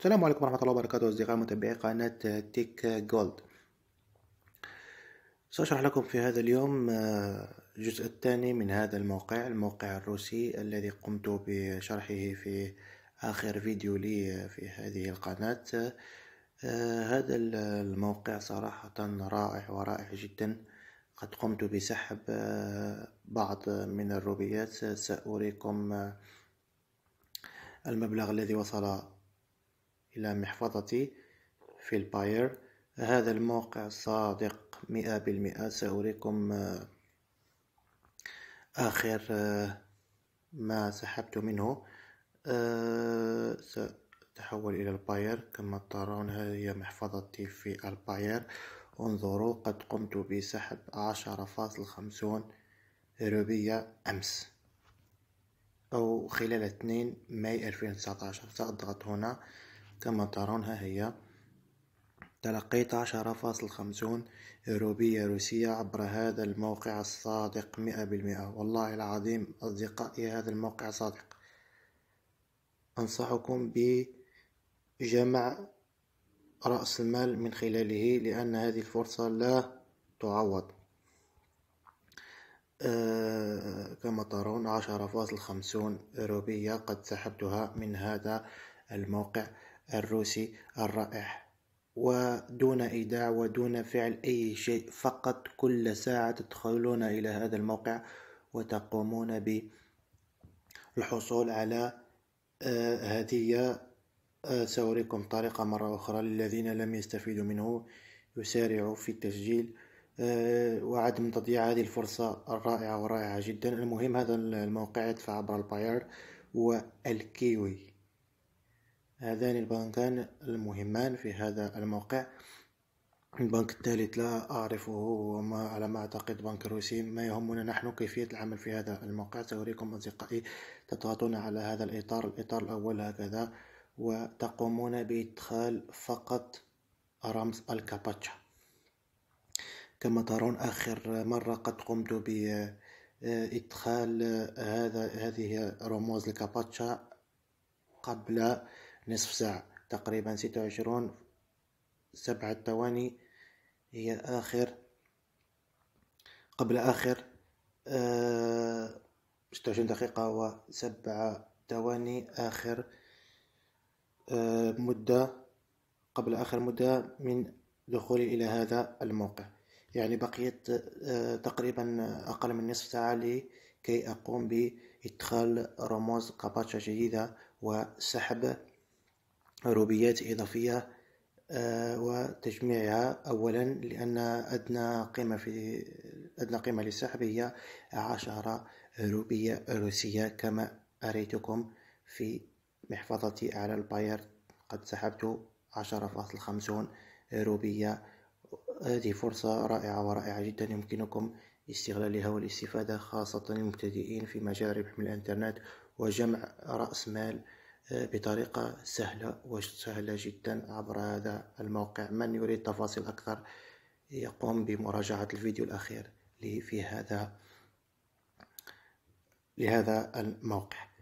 السلام عليكم ورحمة الله وبركاته أصدقاء متابعي قناة تيك جولد سأشرح لكم في هذا اليوم آه، الجزء الثاني من هذا الموقع الموقع الروسي الذي قمت بشرحه في آخر فيديو لي في هذه القناة آه، هذا الموقع صراحة رائع ورائع جدا قد قمت بسحب آه، بعض من الروبيات سأريكم المبلغ الذي وصل إلى محفظتي في الباير هذا الموقع صادق مئة بالمئة سأريكم آه، آخر آه، ما سحبت منه آه، سأتحول إلى الباير كما ترون هذه محفظتي في الباير انظروا قد قمت بسحب عشرة فاصل خمسون روبية أمس أو خلال اثنين ماي ألفين سأضغط هنا كما ترون ها هي تلقيت عشرة فاصل خمسون روبية روسية عبر هذا الموقع الصادق مئة بالمئة والله العظيم أصدقائي هذا الموقع صادق أنصحكم بجمع رأس المال من خلاله لأن هذه الفرصة لا تعوض أه كما ترون عشرة فاصل خمسون روبية قد سحبتها من هذا الموقع الروسي الرائع ودون إيداع ودون فعل أي شيء فقط كل ساعة تدخلون إلى هذا الموقع وتقومون بالحصول على آه، هدية آه، سأريكم طريقة مرة أخرى للذين لم يستفيدوا منه يسارعوا في التسجيل آه، وعدم تضييع هذه الفرصة الرائعة ورائعة جدا المهم هذا الموقع يدفع عبر الباير والكيوي هذان البنكان المهمان في هذا الموقع البنك الثالث لا أعرفه وما على ما أعتقد بنك روسي ما يهمنا نحن كيفية العمل في هذا الموقع سأريكم أصدقائي تضغطون على هذا الإطار الإطار الأول هكذا وتقومون بإدخال فقط رمز الكابتشا كما ترون آخر مرة قد قمت بإدخال هذا هذه رموز الكابتشا قبل نصف ساعة تقريبا ستة وعشرون سبعة ثواني هي آخر قبل آخر آه، ستة وعشرين دقيقة وسبعة ثواني آخر آه، مدة قبل آخر مدة من دخولي إلى هذا الموقع يعني بقيت آه، تقريبا أقل من نصف ساعة لكي أقوم بإدخال رموز كاباتشا جديدة وسحب روبيات إضافية آه، وتجميعها أولا لأن أدنى قيمة في أدنى قيمة للسحب هي عشرة روبية روسية كما أريتكم في محفظتي على الباير قد سحبت عشرة فاصل خمسون روبية هذه فرصة رائعة ورائعة جدا يمكنكم استغلالها والاستفادة خاصة للمبتدئين في مجال ربح من الإنترنت وجمع رأس مال بطريقة سهلة وسهلة جدا عبر هذا الموقع من يريد تفاصيل أكثر يقوم بمراجعة الفيديو الأخير في هذا لهذا الموقع